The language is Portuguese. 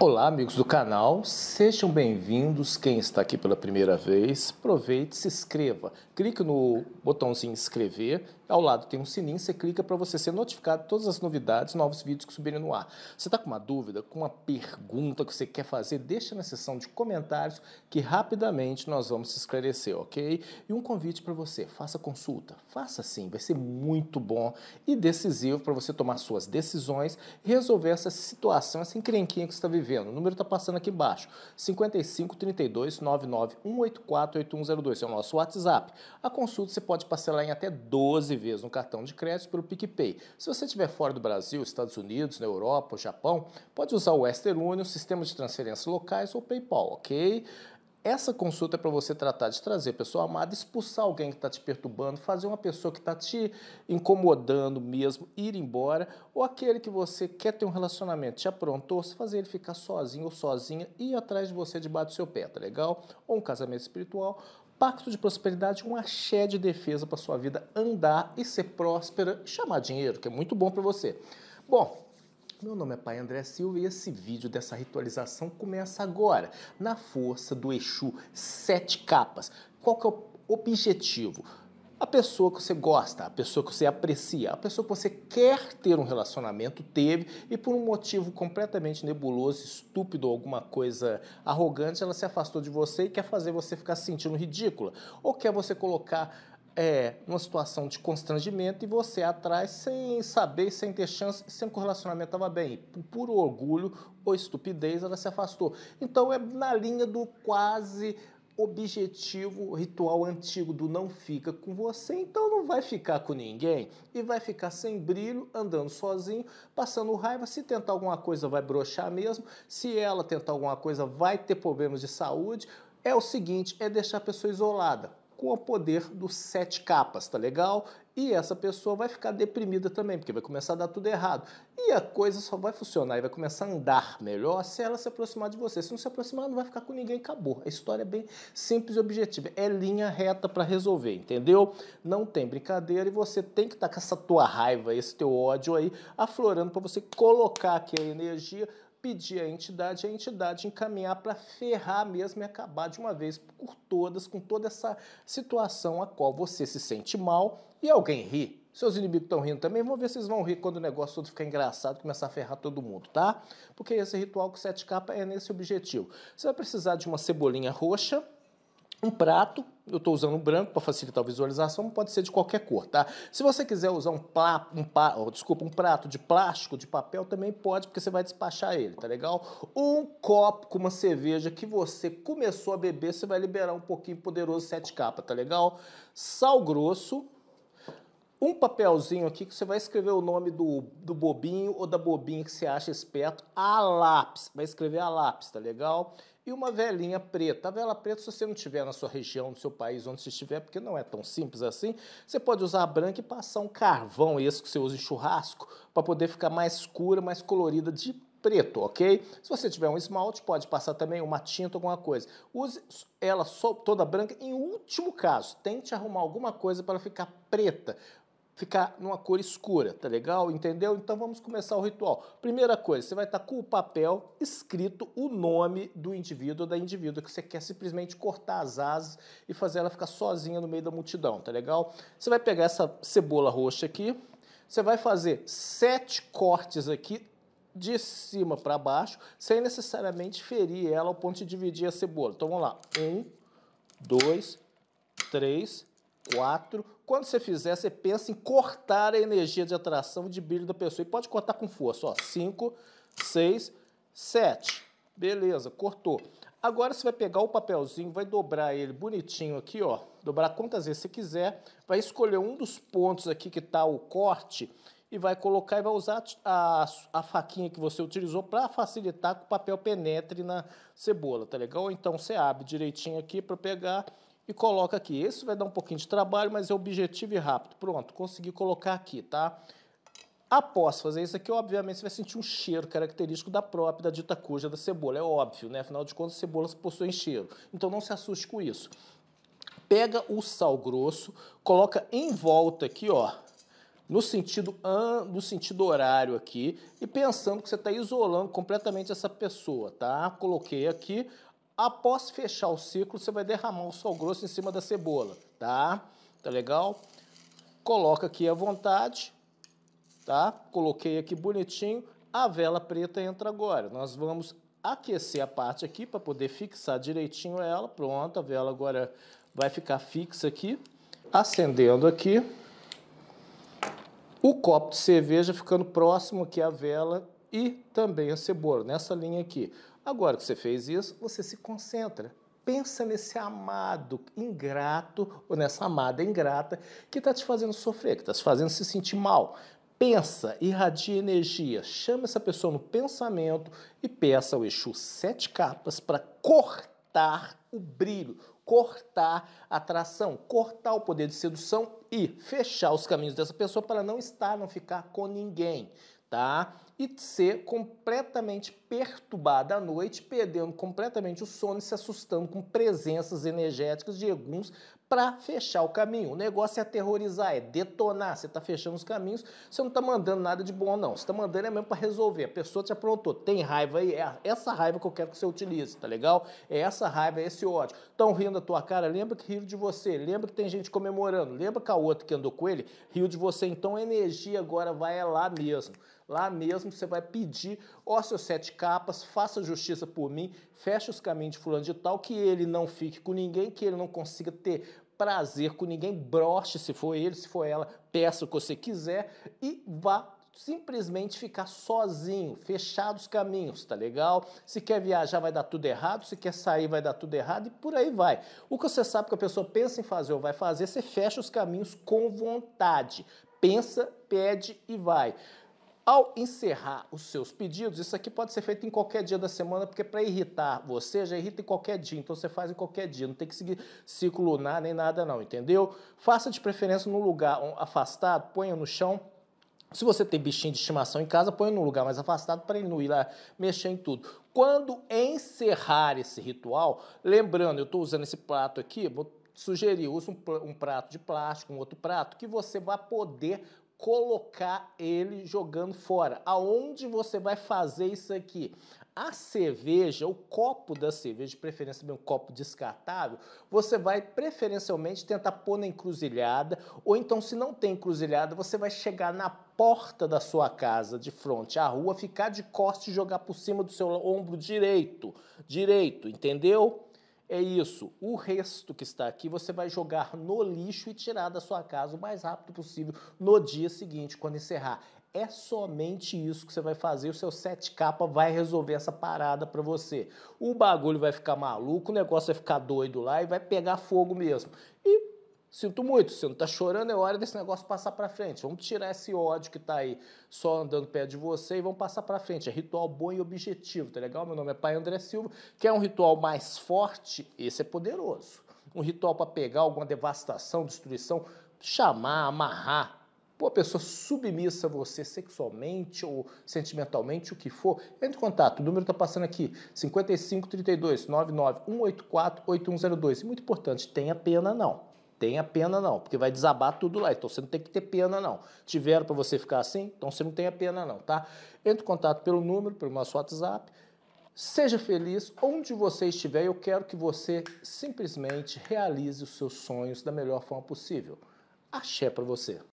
Olá, amigos do canal, sejam bem-vindos. Quem está aqui pela primeira vez, aproveite, se inscreva. Clique no botãozinho inscrever, ao lado tem um sininho, você clica para você ser notificado de todas as novidades, novos vídeos que subirem no ar. Você está com uma dúvida, com uma pergunta que você quer fazer, deixa na seção de comentários que rapidamente nós vamos se esclarecer, ok? E um convite para você, faça consulta, faça sim, vai ser muito bom e decisivo para você tomar suas decisões e resolver essa situação, essa encrenquinha que você está vivendo vendo. O número está passando aqui embaixo. 55 32 99 184 8102. Esse é o nosso WhatsApp. A consulta você pode parcelar em até 12 vezes no cartão de crédito pelo PicPay. Se você estiver fora do Brasil, Estados Unidos, na Europa, Japão, pode usar o Western Union, sistema de transferências locais ou PayPal, ok? Essa consulta é para você tratar de trazer a pessoa amada, expulsar alguém que está te perturbando, fazer uma pessoa que está te incomodando mesmo ir embora, ou aquele que você quer ter um relacionamento, te aprontou, se fazer ele ficar sozinho ou sozinha e ir atrás de você debaixo do seu pé, tá legal? Ou um casamento espiritual, pacto de prosperidade, um axé de defesa para sua vida andar e ser próspera e chamar dinheiro, que é muito bom para você. Bom, meu nome é Pai André Silva e esse vídeo dessa ritualização começa agora, na força do Exu Sete Capas. Qual que é o objetivo? A pessoa que você gosta, a pessoa que você aprecia, a pessoa que você quer ter um relacionamento teve e por um motivo completamente nebuloso, estúpido, alguma coisa arrogante, ela se afastou de você e quer fazer você ficar se sentindo ridícula ou quer você colocar é, uma situação de constrangimento e você atrás sem saber, sem ter chance, sem que o relacionamento estava bem. Por puro orgulho ou estupidez, ela se afastou. Então é na linha do quase objetivo ritual antigo do não fica com você, então não vai ficar com ninguém e vai ficar sem brilho, andando sozinho, passando raiva. Se tentar alguma coisa, vai brochar mesmo. Se ela tentar alguma coisa, vai ter problemas de saúde. É o seguinte: é deixar a pessoa isolada com o poder dos sete capas, tá legal? E essa pessoa vai ficar deprimida também, porque vai começar a dar tudo errado. E a coisa só vai funcionar e vai começar a andar melhor se ela se aproximar de você. Se não se aproximar, não vai ficar com ninguém, acabou. A história é bem simples e objetiva. É linha reta para resolver, entendeu? Não tem brincadeira e você tem que estar tá com essa tua raiva, esse teu ódio aí aflorando para você colocar aqui a energia pedir à entidade, a entidade encaminhar para ferrar mesmo e acabar de uma vez por todas com toda essa situação a qual você se sente mal e alguém ri. Seus inimigos estão rindo também, vamos ver se eles vão rir quando o negócio todo ficar engraçado, e começar a ferrar todo mundo, tá? Porque esse ritual com sete capas é nesse objetivo. Você vai precisar de uma cebolinha roxa, um prato, eu estou usando branco para facilitar a visualização, pode ser de qualquer cor, tá? Se você quiser usar um, pla, um, pa, oh, desculpa, um prato de plástico, de papel, também pode, porque você vai despachar ele, tá legal? Um copo com uma cerveja que você começou a beber, você vai liberar um pouquinho poderoso 7 capa, tá legal? Sal grosso, um papelzinho aqui que você vai escrever o nome do, do bobinho ou da bobinha que você acha esperto a lápis. Vai escrever a lápis, tá legal? E uma velinha preta. A vela preta, se você não tiver na sua região, no seu país, onde você estiver, porque não é tão simples assim, você pode usar a branca e passar um carvão, esse que você usa em churrasco, para poder ficar mais escura, mais colorida de preto, ok? Se você tiver um esmalte, pode passar também uma tinta, alguma coisa. Use ela toda branca em último caso. Tente arrumar alguma coisa para ficar preta ficar numa cor escura, tá legal? Entendeu? Então vamos começar o ritual. Primeira coisa, você vai estar com o papel escrito o nome do indivíduo ou da indivídua que você quer simplesmente cortar as asas e fazer ela ficar sozinha no meio da multidão, tá legal? Você vai pegar essa cebola roxa aqui, você vai fazer sete cortes aqui de cima para baixo, sem necessariamente ferir ela ao ponto de dividir a cebola. Então vamos lá, um, dois, três, 4. Quando você fizer, você pensa em cortar a energia de atração de brilho da pessoa. E pode cortar com força, ó. 5, 6, 7. Beleza, cortou. Agora você vai pegar o papelzinho, vai dobrar ele bonitinho aqui, ó. Dobrar quantas vezes você quiser. Vai escolher um dos pontos aqui que tá o corte e vai colocar e vai usar a, a faquinha que você utilizou para facilitar que o papel penetre na cebola, tá legal? Então você abre direitinho aqui para pegar e coloca aqui. Esse vai dar um pouquinho de trabalho, mas é objetivo e rápido. Pronto, consegui colocar aqui, tá? Após fazer isso aqui, obviamente, você vai sentir um cheiro característico da própria, da dita cuja da cebola. É óbvio, né? Afinal de contas, cebolas possuem cheiro. Então não se assuste com isso. Pega o sal grosso, coloca em volta aqui, ó, no sentido, no sentido horário aqui, e pensando que você está isolando completamente essa pessoa, tá? Coloquei aqui, Após fechar o ciclo, você vai derramar o sal grosso em cima da cebola, tá? Tá legal? Coloca aqui à vontade, tá? Coloquei aqui bonitinho. A vela preta entra agora. Nós vamos aquecer a parte aqui para poder fixar direitinho ela. Pronto, a vela agora vai ficar fixa aqui. Acendendo aqui. O copo de cerveja ficando próximo aqui à vela e também a cebola, nessa linha aqui. Agora que você fez isso, você se concentra. Pensa nesse amado ingrato ou nessa amada ingrata que está te fazendo sofrer, que está te fazendo se sentir mal. Pensa, irradia energia, chama essa pessoa no pensamento e peça ao Exu sete capas para cortar o brilho, cortar a atração, cortar o poder de sedução e fechar os caminhos dessa pessoa para não estar, não ficar com ninguém, tá? E ser completamente perturbada à noite, perdendo completamente o sono e se assustando com presenças energéticas de alguns para fechar o caminho. O negócio é aterrorizar, é detonar. Você está fechando os caminhos, você não está mandando nada de bom, não. Você está mandando é mesmo para resolver. A pessoa te aprontou, tem raiva aí, é essa raiva que eu quero que você utilize, tá legal? É essa raiva, é esse ódio. Estão rindo da tua cara, lembra que riram de você, lembra que tem gente comemorando, lembra que a outra que andou com ele riu de você. Então a energia agora vai é lá mesmo. Lá mesmo você vai pedir, ó, seu sete capas, faça justiça por mim, feche os caminhos de fulano de tal, que ele não fique com ninguém, que ele não consiga ter prazer com ninguém, broche se for ele, se for ela, peça o que você quiser e vá simplesmente ficar sozinho, fechado os caminhos, tá legal? Se quer viajar vai dar tudo errado, se quer sair vai dar tudo errado e por aí vai. O que você sabe que a pessoa pensa em fazer ou vai fazer, você fecha os caminhos com vontade. Pensa, pede e vai. Ao encerrar os seus pedidos, isso aqui pode ser feito em qualquer dia da semana, porque para irritar você já irrita em qualquer dia, então você faz em qualquer dia, não tem que seguir ciclo lunar nem nada não, entendeu? Faça de preferência num lugar afastado, ponha no chão, se você tem bichinho de estimação em casa, põe num lugar mais afastado para ele não ir lá mexer em tudo. Quando encerrar esse ritual, lembrando, eu estou usando esse prato aqui, vou sugerir, use um, um prato de plástico, um outro prato, que você vai poder colocar ele jogando fora. Aonde você vai fazer isso aqui? A cerveja, o copo da cerveja, de preferência bem um copo descartável, você vai preferencialmente tentar pôr na encruzilhada, ou então se não tem encruzilhada, você vai chegar na porta da sua casa, de frente à rua, ficar de costas e jogar por cima do seu ombro direito, direito, entendeu? é isso. O resto que está aqui você vai jogar no lixo e tirar da sua casa o mais rápido possível no dia seguinte, quando encerrar. É somente isso que você vai fazer. O seu 7K vai resolver essa parada para você. O bagulho vai ficar maluco, o negócio vai ficar doido lá e vai pegar fogo mesmo. E Sinto muito, você não está chorando, é hora desse negócio passar para frente. Vamos tirar esse ódio que está aí só andando perto de você e vamos passar para frente. É ritual bom e objetivo, tá legal? Meu nome é Pai André Silva. Quer um ritual mais forte? Esse é poderoso. Um ritual para pegar alguma devastação, destruição, chamar, amarrar, pô, pessoa submissa a você sexualmente ou sentimentalmente, o que for, entre em contato. O número está passando aqui, 5532 99 184 8102. E muito importante, tenha pena não tenha pena não, porque vai desabar tudo lá. Então você não tem que ter pena não. Tiveram para você ficar assim, então você não tem a pena não, tá? Entre em contato pelo número, pelo nosso WhatsApp. Seja feliz onde você estiver. Eu quero que você simplesmente realize os seus sonhos da melhor forma possível. Axé para você.